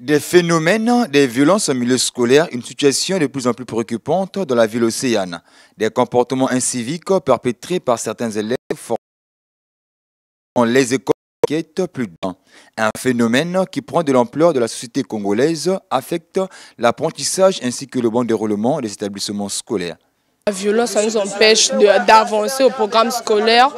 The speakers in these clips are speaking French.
Des phénomènes des violences en milieu scolaire, une situation de plus en plus préoccupante dans la ville océane. Des comportements inciviques perpétrés par certains élèves font les écoles plus d'un. Un phénomène qui prend de l'ampleur de la société congolaise affecte l'apprentissage ainsi que le bon déroulement des établissements scolaires. La violence, nous empêche d'avancer au programme scolaire.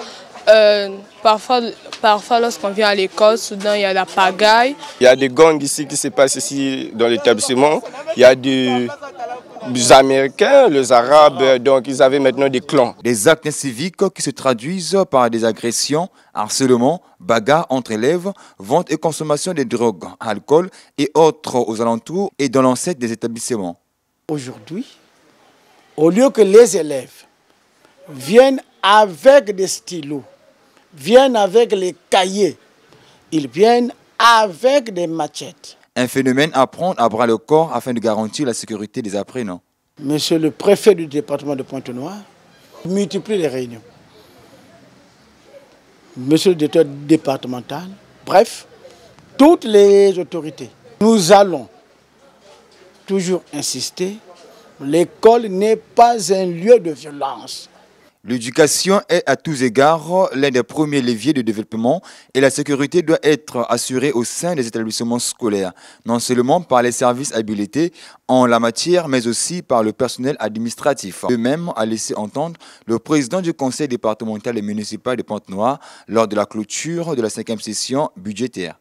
Euh, parfois, parfois lorsqu'on vient à l'école, soudain, il y a la pagaille. Il y a des gangs ici qui se passent ici dans l'établissement. Il y a des, Américains, les Arabes, donc ils avaient maintenant des clans. Des actes civiques qui se traduisent par des agressions, harcèlement, bagarres entre élèves, vente et consommation des drogues, alcool et autres aux alentours et dans l'enceinte des établissements. Aujourd'hui, au lieu que les élèves viennent avec des stylos, viennent avec les cahiers, ils viennent avec des machettes. Un phénomène à prendre à bras le corps afin de garantir la sécurité des apprenants. Monsieur le préfet du département de Pointe-Noire multiplie les réunions. Monsieur le directeur départemental, bref, toutes les autorités. Nous allons toujours insister, l'école n'est pas un lieu de violence. L'éducation est à tous égards l'un des premiers leviers de développement et la sécurité doit être assurée au sein des établissements scolaires, non seulement par les services habilités en la matière, mais aussi par le personnel administratif. De même, a laissé entendre le président du conseil départemental et municipal de Pente-Noire lors de la clôture de la cinquième session budgétaire.